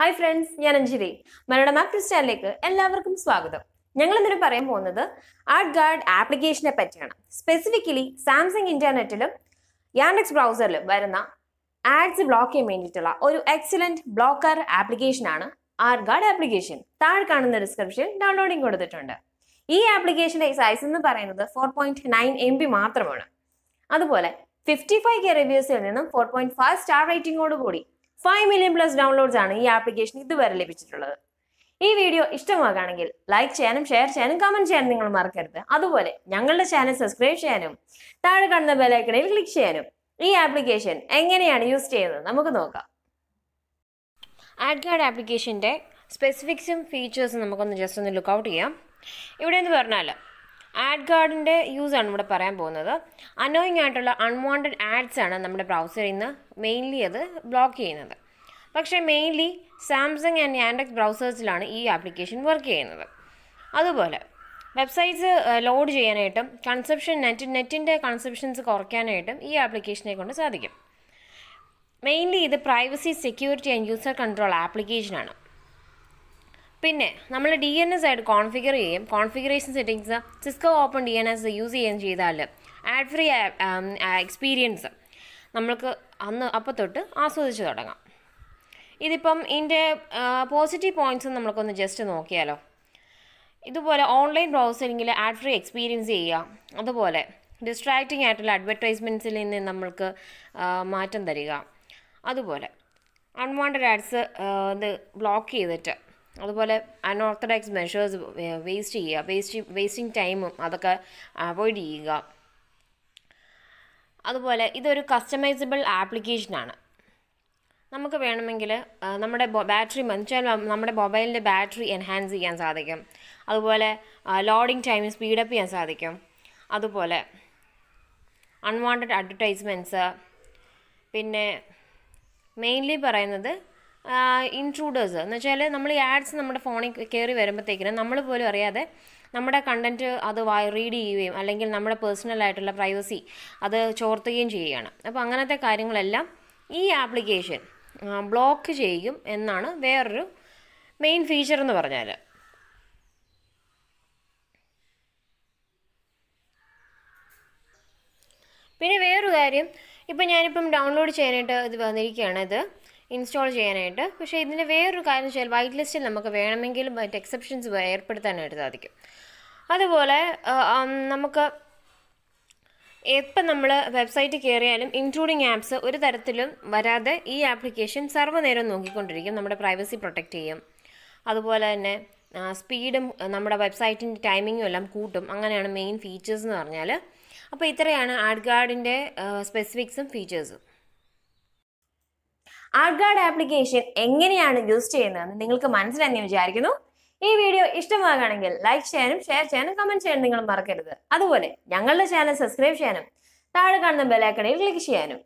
hi friends ഞാൻ Anjali Malayalam app ക്രിസ്റ്റാനിലേക്ക് എല്ലാവർക്കും സ്വാഗതം ഞങ്ങൾ ഇന്നിവിടെ പറയാൻ പോകുന്നത് ആർട്ട് ഗാർഡ് ആപ്ലിക്കേഷനെ പറ്റിയാണ് സ്പെസിഫിക്കലി സാംസങ് ഇന്റർനെറ്റിലും യാൻഡെക്സ് ബ്രൗസറിലും വരുന്ന ആഡ്സ് ബ്ലോക്ക് ചെയ്യാൻ വേണ്ടിയിട്ടുള്ള ഒരു എക്സലന്റ് ബ്ലോക്കർ ആപ്ലിക്കേഷനാണ് ആർട്ട് ഗാർഡ് ആപ്ലിക്കേഷൻ താഴെ കാണുന്ന ഡിസ്ക്രിപ്ഷൻ ഡൗൺലോഡിംഗ് കൊടുത്തിട്ടുണ്ട് ഈ ആപ്ലിക്കേഷന്റെ സൈസ് എന്ന് പറയുന്നത് four point nine M B മാത്രമാണ് അതുപോലെ ഫിഫ്റ്റി ഫൈവ് കെ റിവ്യൂസിൽ നിന്നും ഫോർ പോയിന്റ് ഫൈവ് സ്റ്റാർ റേറ്റിംഗോട് കൂടി ഫൈവ് മില്യൺ പ്ലസ് ഡൗൺലോഡ്സ് ആണ് ഈ ആപ്ലിക്കേഷൻ ഇതുവരെ ലഭിച്ചിട്ടുള്ളത് ഈ വീഡിയോ ഇഷ്ടമാകുകയാണെങ്കിൽ ലൈക്ക് ചെയ്യാനും ഷെയർ ചെയ്യാനും കമന്റ് ചെയ്യാനും നിങ്ങൾ മറക്കരുത് അതുപോലെ ഞങ്ങളുടെ ചാനൽ സബ്സ്ക്രൈബ് ചെയ്യാനും താഴെ കാണുന്ന ബെലൈക്കണിൽ ക്ലിക്ക് ചെയ്യാനും ഈ ആപ്ലിക്കേഷൻ എങ്ങനെയാണ് യൂസ് ചെയ്യുന്നത് നമുക്ക് നോക്കാം ആഡ് കാർഡ് ആപ്ലിക്കേഷൻ്റെ സ്പെസിഫിക്സും ഫീച്ചേഴ്സും നമുക്കൊന്ന് ജസ്റ്റ് ഒന്ന് ലുക്ക് ഔട്ട് ചെയ്യാം ഇവിടെ എന്ന് പറഞ്ഞാൽ ആഡ് ഗാർഡിൻ്റെ യൂസാണ് ഇവിടെ പറയാൻ പോകുന്നത് അനോയിങ് ആയിട്ടുള്ള അൺവാണ്ടഡ് ആഡ്സ് ആണ് നമ്മുടെ ബ്രൗസറിൽ നിന്ന് മെയിൻലി അത് ബ്ലോക്ക് ചെയ്യുന്നത് പക്ഷേ മെയിൻലി സാംസങ് ആൻഡ് ആൻഡക്സ് ബ്രൗസേഴ്സിലാണ് ഈ ആപ്ലിക്കേഷൻ വർക്ക് ചെയ്യുന്നത് അതുപോലെ വെബ്സൈറ്റ്സ് ലോഡ് ചെയ്യാനായിട്ടും കൺസപ്ഷൻ നെറ്റ് നെറ്റിൻ്റെ കൺസപ്ഷൻസ് കുറയ്ക്കാനായിട്ടും ഈ ആപ്ലിക്കേഷനെ കൊണ്ട് സാധിക്കും മെയിൻലി ഇത് privacy security and user control ആപ്ലിക്കേഷനാണ് പിന്നെ നമ്മൾ ഡി എൻ എസ് ആയിട്ട് കോൺഫിഗർ ചെയ്യും configuration settings Cisco open D N S use ചെയ്യുകയും ചെയ്താൽ ആഡ് ഫ്രീ എക്സ്പീരിയൻസ് നമ്മൾക്ക് അന്ന് അപ്പം തൊട്ട് ആസ്വദിച്ച് തുടങ്ങാം ഇതിപ്പം ഇതിൻ്റെ പോസിറ്റീവ് പോയിൻറ്റ്സ് നമ്മൾക്കൊന്ന് ജസ്റ്റ് നോക്കിയാലോ ഇതുപോലെ ഓൺലൈൻ ബ്രൗസറിങ്ങിൽ ആഡ് ഫ്രീ എക്സ്പീരിയൻസ് ചെയ്യുക അതുപോലെ ഡിസ്ട്രാക്റ്റിംഗ് ആയിട്ടുള്ള അഡ്വർടൈസ്മെൻറ്റ്സിൽ നിന്ന് നമ്മൾക്ക് മാറ്റം തരിക അതുപോലെ അൺവാണ്ടഡ് ആഡ്സ് ഇത് ബ്ലോക്ക് ചെയ്തിട്ട് അതുപോലെ അൺഓർത്തഡോക്സ് മെഷേഴ്സ് വേസ്റ്റ് ചെയ്യുക വേസ്റ്റ് വേസ്റ്റിംഗ് ടൈമും അതൊക്കെ അവോയ്ഡ് ചെയ്യുക അതുപോലെ ഇതൊരു കസ്റ്റമൈസബിൾ ആപ്ലിക്കേഷനാണ് നമുക്ക് വേണമെങ്കിൽ നമ്മുടെ ബാറ്ററി വെച്ചാൽ നമ്മുടെ മൊബൈലിൻ്റെ ബാറ്ററി എൻഹാൻസ് ചെയ്യാൻ സാധിക്കും അതുപോലെ ലോഡിംഗ് ടൈം സ്പീഡപ്പ് ചെയ്യാൻ സാധിക്കും അതുപോലെ അൺവാണ്ടഡ് അഡ്വർടൈസ്മെൻറ്റ്സ് പിന്നെ മെയിൻലി പറയുന്നത് ഇൻട്രൂഡേഴ്സ് എന്ന് വെച്ചാൽ നമ്മൾ ഈ ആഡ്സ് നമ്മുടെ ഫോണിൽ കയറി വരുമ്പോഴത്തേക്കിനും നമ്മൾ പോലും അറിയാതെ നമ്മുടെ കണ്ടൻറ്റ് അത് റീഡ് ചെയ്യുകയും അല്ലെങ്കിൽ നമ്മുടെ പേഴ്സണൽ ആയിട്ടുള്ള പ്രൈവസി അത് ചോർത്തുകയും ചെയ്യുകയാണ് അപ്പോൾ അങ്ങനത്തെ കാര്യങ്ങളെല്ലാം ഈ ആപ്ലിക്കേഷൻ ബ്ലോക്ക് ചെയ്യും എന്നാണ് വേറൊരു മെയിൻ ഫീച്ചർ എന്ന് പറഞ്ഞാൽ പിന്നെ വേറൊരു കാര്യം ഇപ്പം ഞാനിപ്പം ഡൗൺലോഡ് ചെയ്യാനായിട്ട് ഇത് വന്നിരിക്കുകയാണ് ഇത് ഇൻസ്റ്റാൾ ചെയ്യാനായിട്ട് പക്ഷേ ഇതിൻ്റെ വേറൊരു കാര്യം വെച്ചാൽ വൈറ്റ് ലിസ്റ്റിൽ നമുക്ക് വേണമെങ്കിൽ മറ്റ് എക്സെപ്ഷൻസ് ഏർപ്പെടുത്താനായിട്ട് സാധിക്കും അതുപോലെ നമുക്ക് എപ്പം നമ്മൾ വെബ്സൈറ്റ് കയറിയാലും ഇൻക്ലൂഡിങ് ആപ്സ് ഒരു തരത്തിലും വരാതെ ഈ ആപ്ലിക്കേഷൻ സർവ്വനേരം നോക്കിക്കൊണ്ടിരിക്കും നമ്മുടെ പ്രൈവസി പ്രൊട്ടക്റ്റ് ചെയ്യും അതുപോലെ തന്നെ സ്പീഡും നമ്മുടെ വെബ്സൈറ്റിൻ്റെ ടൈമിങ്ങും എല്ലാം കൂട്ടും അങ്ങനെയാണ് മെയിൻ ഫീച്ചേഴ്സ് എന്ന് പറഞ്ഞാൽ അപ്പോൾ ഇത്രയാണ് ആഡ് ഗാർഡിൻ്റെ സ്പെസിഫിക്സും ഫീച്ചേഴ്സും ആർഗാർഡ് ആപ്ലിക്കേഷൻ എങ്ങനെയാണ് യൂസ് ചെയ്യുന്നതെന്ന് നിങ്ങൾക്ക് മനസ്സിലായി വിചാരിക്കുന്നു ഈ വീഡിയോ ഇഷ്ടമാകുകയാണെങ്കിൽ ലൈക്ക് ചെയ്യാനും ഷെയർ ചെയ്യാനും കമന്റ് ചെയ്യാനും നിങ്ങൾ മറക്കരുത് അതുപോലെ ഞങ്ങളുടെ ചാനൽ സബ്സ്ക്രൈബ് ചെയ്യാനും താഴെ കാണുന്ന ബെലൈക്കണിൽ ക്ലിക്ക് ചെയ്യാനും